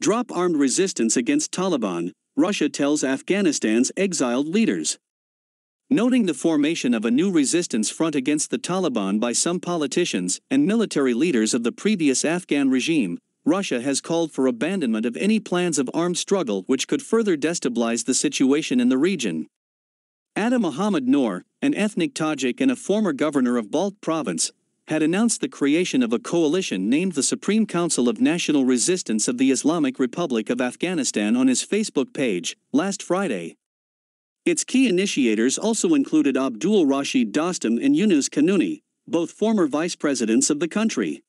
Drop armed resistance against Taliban, Russia tells Afghanistan's exiled leaders. Noting the formation of a new resistance front against the Taliban by some politicians and military leaders of the previous Afghan regime, Russia has called for abandonment of any plans of armed struggle which could further destabilize the situation in the region. Ada Muhammad Noor, an ethnic Tajik and a former governor of Balt province, had announced the creation of a coalition named the Supreme Council of National Resistance of the Islamic Republic of Afghanistan on his Facebook page last Friday. Its key initiators also included Abdul Rashid Dostum and Yunus Kanuni, both former vice presidents of the country.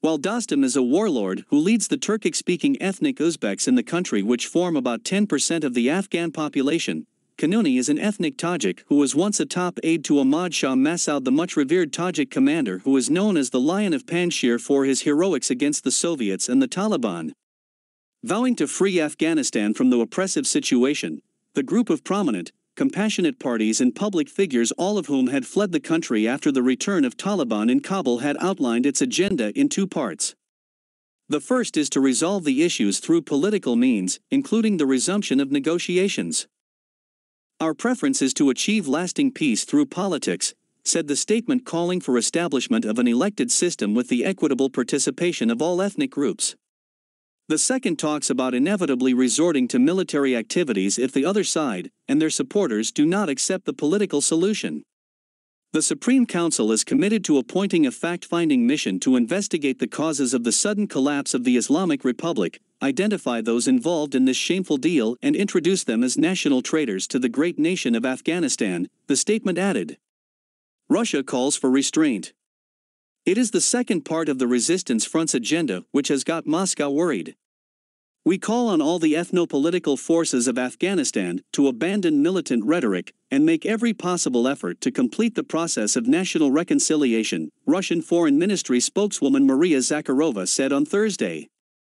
While Dostum is a warlord who leads the Turkic-speaking ethnic Uzbeks in the country which form about 10% of the Afghan population, Kanuni is an ethnic Tajik who was once a top aide to Ahmad Shah Massoud the much-revered Tajik commander who is known as the Lion of Panjshir for his heroics against the Soviets and the Taliban. Vowing to free Afghanistan from the oppressive situation, the group of prominent, compassionate parties and public figures all of whom had fled the country after the return of Taliban in Kabul had outlined its agenda in two parts. The first is to resolve the issues through political means, including the resumption of negotiations. Our preference is to achieve lasting peace through politics, said the statement calling for establishment of an elected system with the equitable participation of all ethnic groups. The second talks about inevitably resorting to military activities if the other side and their supporters do not accept the political solution. The Supreme Council is committed to appointing a fact-finding mission to investigate the causes of the sudden collapse of the Islamic Republic, identify those involved in this shameful deal and introduce them as national traitors to the great nation of Afghanistan, the statement added. Russia calls for restraint. It is the second part of the resistance front's agenda which has got Moscow worried. We call on all the ethno-political forces of Afghanistan to abandon militant rhetoric and make every possible effort to complete the process of national reconciliation, Russian Foreign Ministry spokeswoman Maria Zakharova said on Thursday.